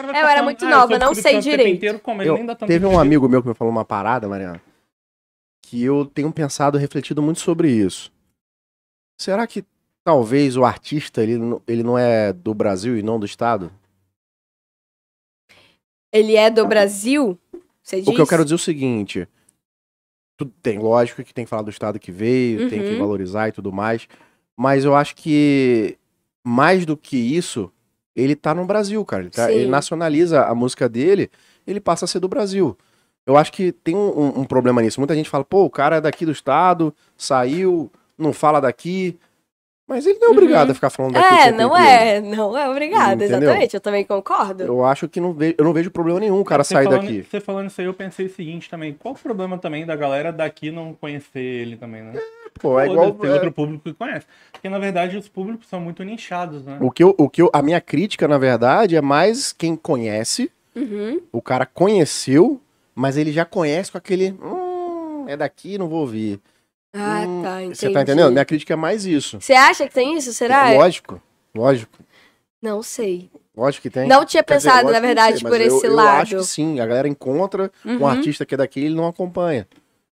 anos. Eu era muito ah, nova, não sei direito. teve um amigo meu que me falou uma parada, Mariana, que eu tenho pensado, refletido muito sobre isso. Será que talvez o artista ele, ele não é do Brasil e não do Estado? Ele é do Brasil? Você diz? O que eu quero dizer é o seguinte. Tudo tem, lógico que tem que falar do Estado que veio, uhum. tem que uhum. valorizar e tudo mais. Mas eu acho que mais do que isso, ele tá no Brasil, cara. Ele, tá, ele, nacionaliza a música dele, ele passa a ser do Brasil. Eu acho que tem um, um, um, problema nisso. Muita gente fala, pô, o cara é daqui do estado, saiu, não fala daqui. Mas ele não é uhum. obrigado uhum. a ficar falando daqui. É, não é, não é obrigado, Entendeu? exatamente. Eu também concordo. Eu acho que não vejo, eu não vejo problema nenhum o cara você sair falando, daqui. Você falando isso aí, eu pensei o seguinte também. Qual o problema também da galera daqui não conhecer ele também, né? É. Pô, é igual. Tem é. outro público que conhece. Porque, na verdade, os públicos são muito nichados, né? O que eu, o que eu, a minha crítica, na verdade, é mais quem conhece. Uhum. O cara conheceu, mas ele já conhece com aquele. Hum, é daqui, não vou ouvir. Ah, hum, tá. Entendi. Você tá entendendo? Minha crítica é mais isso. Você acha que tem isso? Será? Lógico, lógico. Não sei. Lógico que tem. Não tinha Quer pensado, dizer, na verdade, sei, por esse eu, lado. Eu acho que sim. A galera encontra uhum. um artista que é daqui e ele não acompanha.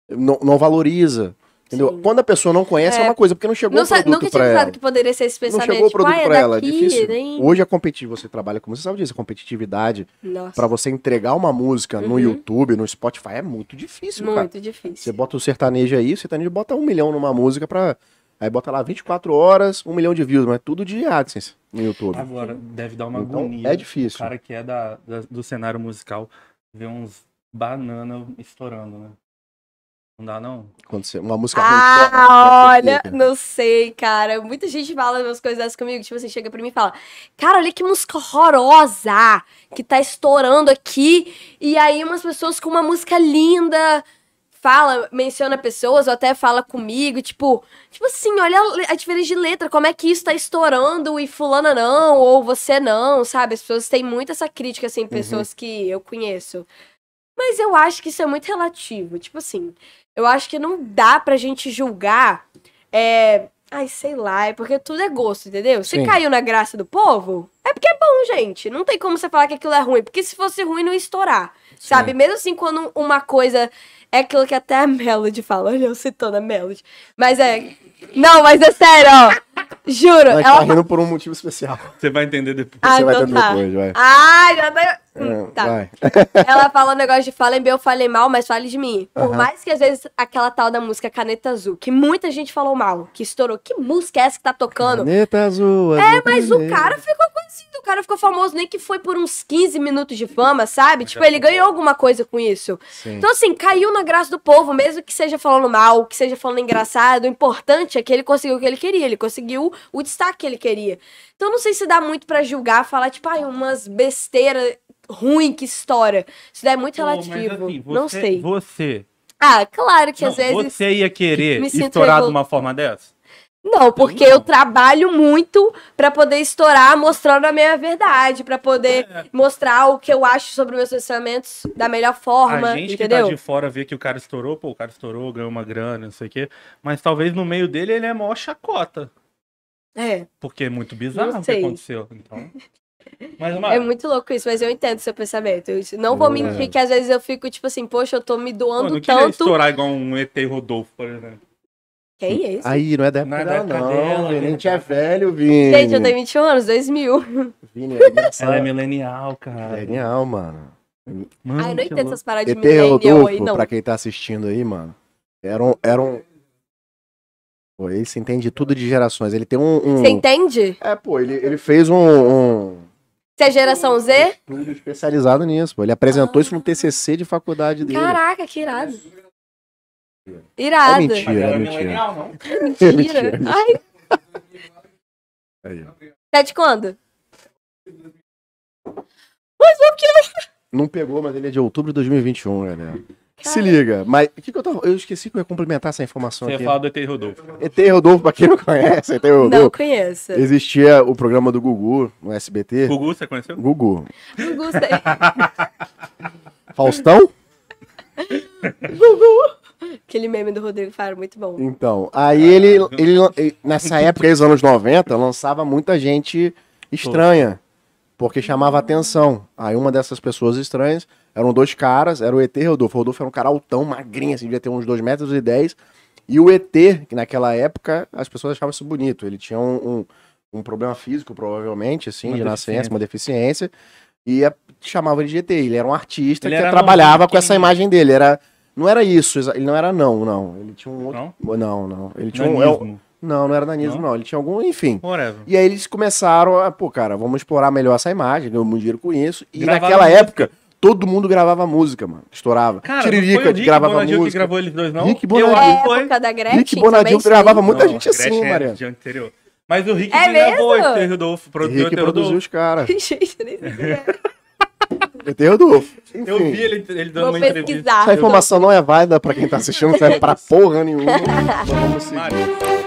Não, não valoriza. Entendeu? Sim. Quando a pessoa não conhece é, é uma coisa, porque não chegou não, o produto Nunca tinha pensado que poderia ser esse pensamento. Não chegou o tipo, produto tipo, é pra ela, é difícil. Nem... Hoje a é competitividade, você trabalha como você sabe disso, a é competitividade para você entregar uma música uhum. no YouTube, no Spotify, é muito difícil, muito cara. Muito difícil. Você bota o sertanejo aí, o sertanejo bota um milhão numa música pra... Aí bota lá 24 horas, um milhão de views, mas é tudo de AdSense no YouTube. Agora, deve dar uma então, agonia. É difícil. O cara que é da, da do cenário musical, ver uns banana estourando, né? Não dá, não? Aconteceu. Uma música Ah, ruim, olha, não sei, cara. Muita gente fala umas coisas dessas comigo. Tipo você assim, chega pra mim e fala: Cara, olha que música horrorosa que tá estourando aqui. E aí, umas pessoas com uma música linda fala, menciona pessoas ou até fala comigo, tipo, tipo assim, olha a diferença de letra, como é que isso tá estourando e fulana não, ou você não, sabe? As pessoas têm muito essa crítica, assim, uhum. pessoas uhum. que eu conheço. Mas eu acho que isso é muito relativo. Tipo assim, eu acho que não dá pra gente julgar. É... Ai, sei lá, é porque tudo é gosto, entendeu? Se caiu na graça do povo, é porque é bom, gente. Não tem como você falar que aquilo é ruim, porque se fosse ruim, não ia estourar. Sim. Sabe? Mesmo assim, quando uma coisa. É aquilo que até a Melody fala. Olha, eu citando a Melody. Mas é. Não, mas é sério, ó. Juro. Ela, é ela rindo por um motivo especial. Você vai entender depois. Ah, você vai então entender tá. depois, vai. Ah, já tá. Hum, hum, tá. Vai. Ela fala um negócio de falem bem ou falem mal, mas fale de mim. Por uh -huh. mais que às vezes aquela tal da música Caneta Azul, que muita gente falou mal, que estourou. Que música é essa que tá tocando? Caneta Azul. É, mas o cara ficou conhecido, assim, o cara ficou famoso, nem que foi por uns 15 minutos de fama, sabe? Tipo, é ele ganhou alguma coisa com isso. Sim. Então, assim, caiu na graça do povo, mesmo que seja falando mal, que seja falando engraçado. O importante é que ele conseguiu o que ele queria, ele conseguiu o destaque que ele queria. Então, não sei se dá muito para julgar, falar, tipo, ai, umas besteiras ruim que estoura. Isso daí é muito relativo. Pô, assim, você, não sei. Você. Ah, claro que não, às vezes. Você ia querer estourar de uma forma dessa? Não, porque eu trabalho muito para poder estourar mostrando a minha verdade, para poder é. mostrar o que eu acho sobre meus pensamentos da melhor forma, A gente entendeu? que tá de fora vê que o cara estourou, pô, o cara estourou, ganhou uma grana, não sei o quê, mas talvez no meio dele ele é mó chacota. É. Porque é muito bizarro o que aconteceu, então... Mas, uma... É muito louco isso, mas eu entendo seu pensamento. Eu não vou é. mentir que às vezes eu fico tipo assim, poxa, eu tô me doando Pô, não tanto. Não estourar igual um ET Rodolfo, por exemplo. Quem é isso? Aí, não é da época, não, é da época não, dela, A gente é velho, Vini. Gente, eu tenho 21 anos, 2000. Vini, é Ela é milenial, cara. Milenial, mano. mano ah, eu não entendo louco. essas paradas de milenial aí, não. Pra quem tá assistindo aí, mano, era um... Era um... Pô, ele se entende tudo de gerações. Ele tem um. um... Você entende? É, pô, ele, ele fez um, um você é geração Z? tudo especializado nisso, pô. Ele apresentou ah. isso no ah. TCC de faculdade dele. Caraca, que irado. Irado. É mentira, é, é mentira. É mentira. É mentira. Ai. Aí. de quando? Mas o que? Não pegou, mas ele é de outubro de 2021, galera. Cara. Se liga, mas o que, que eu tava. Eu esqueci que eu ia complementar essa informação Você aqui. Você ia falar do ET Rodolfo. ET Rodolfo, pra quem não conhece, ET Rodolfo. Não conheço. Existia o programa do Gugu no SBT. Gugu, você conheceu? Gugu. Gugu, você... Faustão? Gugu! Aquele meme do Rodrigo Faro, muito bom. Então, aí ele, ele, nessa época, aí, anos 90, lançava muita gente estranha porque chamava atenção. Aí uma dessas pessoas estranhas, eram dois caras, era o ET e o Rodolfo. O Rodolfo era um cara altão, magrinho, assim, devia ter uns 2 metros e 10. E o ET, que naquela época as pessoas achavam isso bonito, ele tinha um, um, um problema físico, provavelmente, assim, uma de nascença, uma deficiência, e a, é, chamava ele de ET. Ele era um artista ele que trabalhava não, com essa imagem dele, era... Não era isso, ele não era não, não. Ele tinha um outro... Não? Não, não. Ele tinha é um... É não, não era nanismo, não. não. Ele tinha algum, enfim. Whatever. E aí eles começaram a, pô, cara, vamos explorar melhor essa imagem, ganhou muito dinheiro com isso. E Gravaram naquela época, todo mundo gravava música, mano. Estourava. Cara, Tiririca gravava Bonadio música. que gravou eles dois, não? Rick Bonadinho. Eu, foi... Rick Bonadinho gravava muita não, gente assim, é Maria. Mas o Rick é gravou, mesmo? o Rodolfo produziu. Rick produziu os caras. Gente, nem é. Eu tenho o Rodolfo. Eu vi ele, ele dando Vou uma pesquisar. entrevista. Essa informação não é válida pra quem tá assistindo, não serve pra porra nenhuma. Vamos seguir.